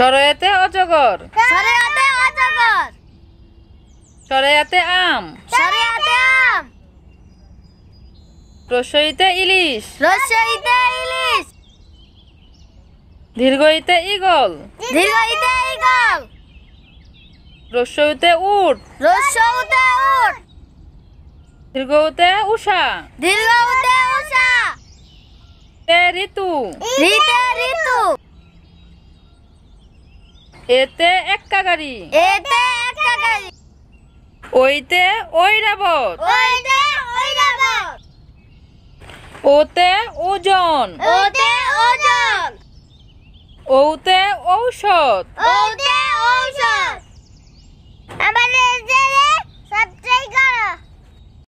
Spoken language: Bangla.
সরয়াতে অজগর সরয়াতে অজগর সরয়াতে আম সরয়াতে আম রসইতে ইলিশ রসইতে ইলিশ দীর্ঘইতে ইগল দীর্ঘইতে ইগল রসৌতে উট রসৌতে উট দীর্ঘতে উষা দীর্ঘতে উষা ঋতু ঋতু এতে একটা গাড়ি এতে একটা গাড়ি ওইতে ওই রাবত ওইতে ওই রাবত ওতে ওজন ওতে ওজন ওতে ঔষধ ওতে